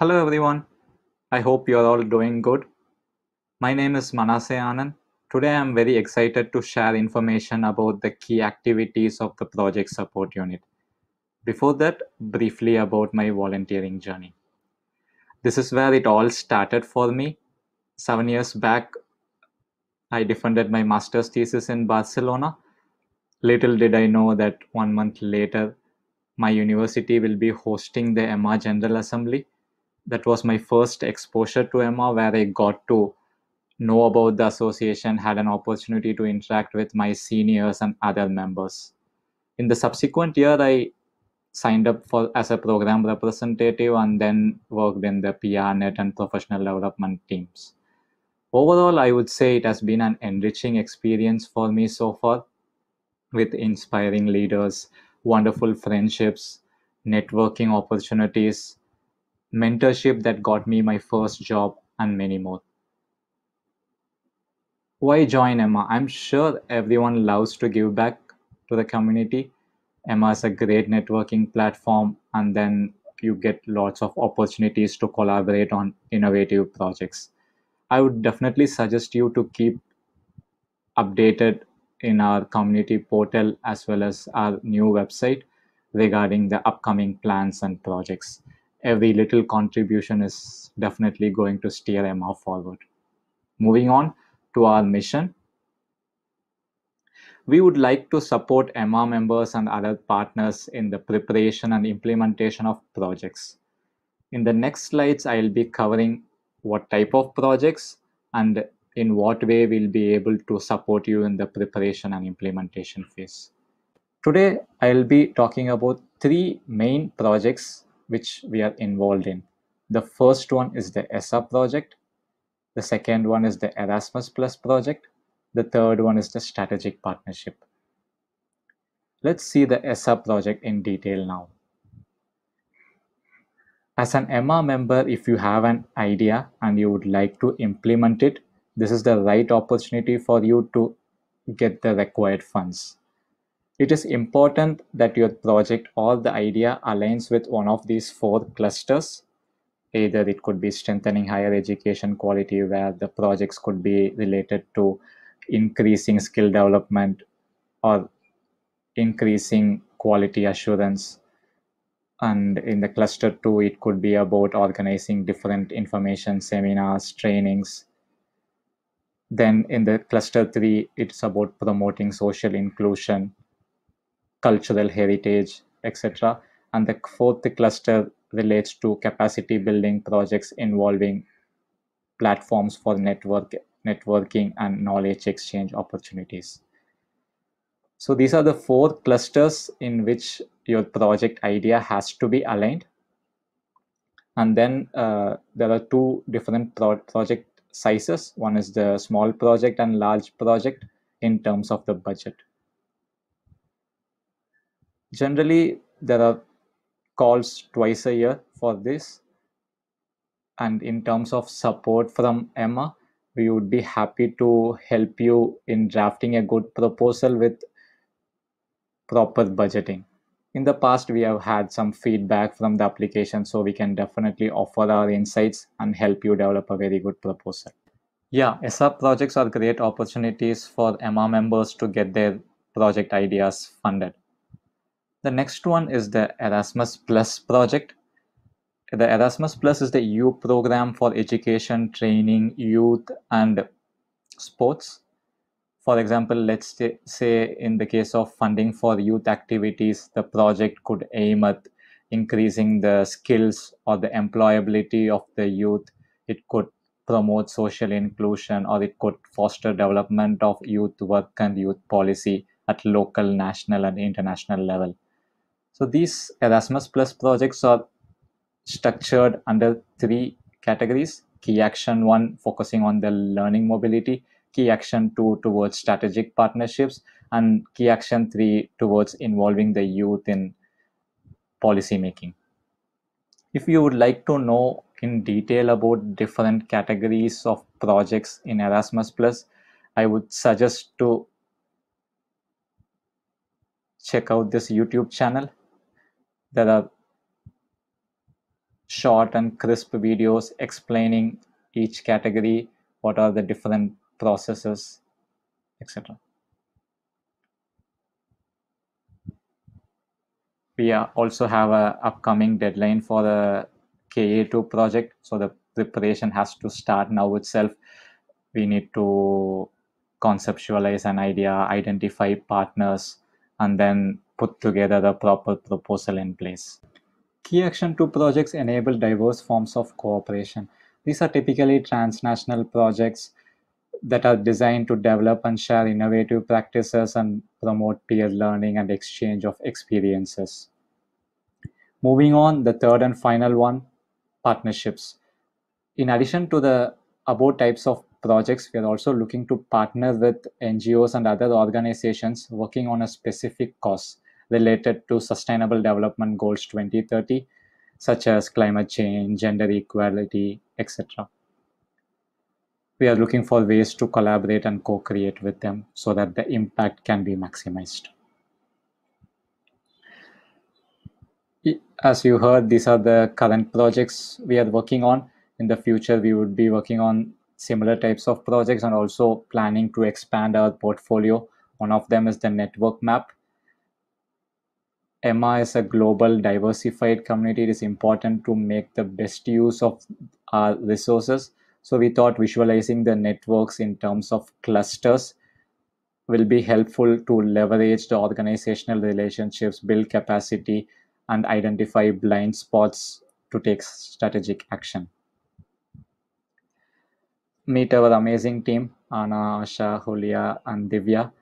Hello everyone. I hope you're all doing good. My name is Manase Anand. Today I'm very excited to share information about the key activities of the project support unit. Before that, briefly about my volunteering journey. This is where it all started for me. 7 years back I defended my master's thesis in Barcelona. Little did I know that one month later my university will be hosting the EMA General Assembly that was my first exposure to Emma, where I got to know about the association, had an opportunity to interact with my seniors and other members. In the subsequent year, I signed up for as a program representative and then worked in the PRNet and professional development teams. Overall, I would say it has been an enriching experience for me so far with inspiring leaders, wonderful friendships, networking opportunities, mentorship that got me my first job, and many more. Why join Emma? I'm sure everyone loves to give back to the community. Emma is a great networking platform, and then you get lots of opportunities to collaborate on innovative projects. I would definitely suggest you to keep updated in our community portal as well as our new website regarding the upcoming plans and projects every little contribution is definitely going to steer MR forward. Moving on to our mission. We would like to support MR members and other partners in the preparation and implementation of projects. In the next slides, I'll be covering what type of projects and in what way we'll be able to support you in the preparation and implementation phase. Today, I'll be talking about three main projects which we are involved in. The first one is the ESSA project. The second one is the Erasmus Plus project. The third one is the strategic partnership. Let's see the ESSA project in detail now. As an EMA member, if you have an idea and you would like to implement it, this is the right opportunity for you to get the required funds. It is important that your project or the idea aligns with one of these four clusters. Either it could be strengthening higher education quality, where the projects could be related to increasing skill development or increasing quality assurance. And in the cluster two, it could be about organizing different information seminars, trainings. Then in the cluster three, it's about promoting social inclusion cultural heritage, etc. And the fourth cluster relates to capacity building projects involving platforms for network networking and knowledge exchange opportunities. So these are the four clusters in which your project idea has to be aligned. And then uh, there are two different pro project sizes. One is the small project and large project in terms of the budget. Generally, there are calls twice a year for this. And in terms of support from Emma, we would be happy to help you in drafting a good proposal with proper budgeting. In the past, we have had some feedback from the application, so we can definitely offer our insights and help you develop a very good proposal. Yeah, SR projects are great opportunities for Emma members to get their project ideas funded. The next one is the Erasmus Plus project. The Erasmus Plus is the EU program for education, training, youth, and sports. For example, let's say in the case of funding for youth activities, the project could aim at increasing the skills or the employability of the youth. It could promote social inclusion or it could foster development of youth work and youth policy at local, national, and international level. So these Erasmus Plus projects are structured under three categories. Key action one, focusing on the learning mobility. Key action two, towards strategic partnerships. And key action three, towards involving the youth in policy making. If you would like to know in detail about different categories of projects in Erasmus Plus, I would suggest to check out this YouTube channel there are short and crisp videos explaining each category, what are the different processes, etc. We also have an upcoming deadline for the KA2 project, so the preparation has to start now itself. We need to conceptualize an idea, identify partners, and then put together the proper proposal in place. Key Action 2 projects enable diverse forms of cooperation. These are typically transnational projects that are designed to develop and share innovative practices and promote peer learning and exchange of experiences. Moving on, the third and final one partnerships. In addition to the above types of projects, we are also looking to partner with NGOs and other organizations working on a specific cause related to Sustainable Development Goals 2030, such as climate change, gender equality, etc. We are looking for ways to collaborate and co create with them so that the impact can be maximized. As you heard, these are the current projects we are working on. In the future, we would be working on similar types of projects and also planning to expand our portfolio. One of them is the network map, EMA is a global diversified community. It is important to make the best use of our resources. So we thought visualizing the networks in terms of clusters will be helpful to leverage the organizational relationships, build capacity, and identify blind spots to take strategic action. Meet our amazing team, Anna, Asha, Julia, and Divya,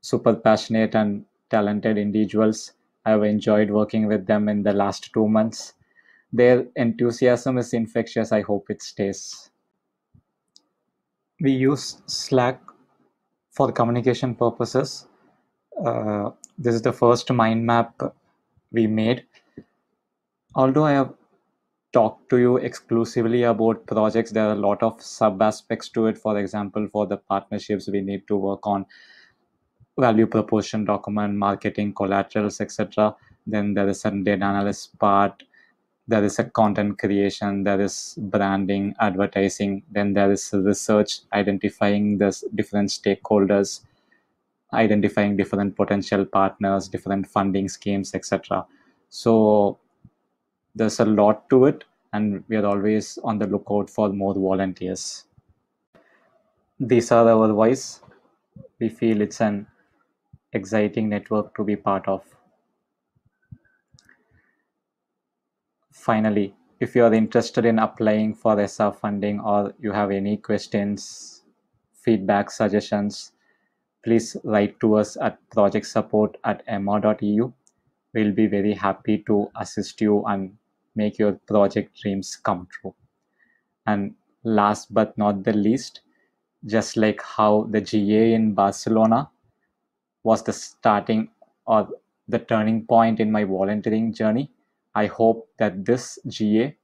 super passionate and talented individuals I've enjoyed working with them in the last two months. Their enthusiasm is infectious. I hope it stays. We use Slack for communication purposes. Uh, this is the first mind map we made. Although I have talked to you exclusively about projects, there are a lot of sub aspects to it. For example, for the partnerships we need to work on, value proposition document, marketing, collaterals, etc. Then there is a data analysis part. There is a content creation. There is branding, advertising. Then there is research, identifying the different stakeholders, identifying different potential partners, different funding schemes, etc. So there's a lot to it, and we are always on the lookout for more volunteers. These are our voice. We feel it's an exciting network to be part of. Finally, if you are interested in applying for ESSA funding or you have any questions, feedback, suggestions, please write to us at projectsupport at emma.eu. We'll be very happy to assist you and make your project dreams come true. And last but not the least, just like how the GA in Barcelona was the starting or the turning point in my volunteering journey. I hope that this GA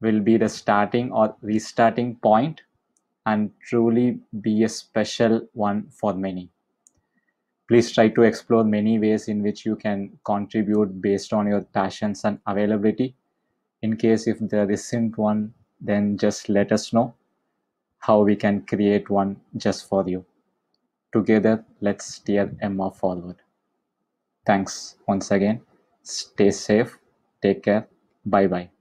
will be the starting or restarting point and truly be a special one for many. Please try to explore many ways in which you can contribute based on your passions and availability. In case if there isn't one, then just let us know how we can create one just for you. Together, let's steer Emma forward. Thanks once again. Stay safe. Take care. Bye bye.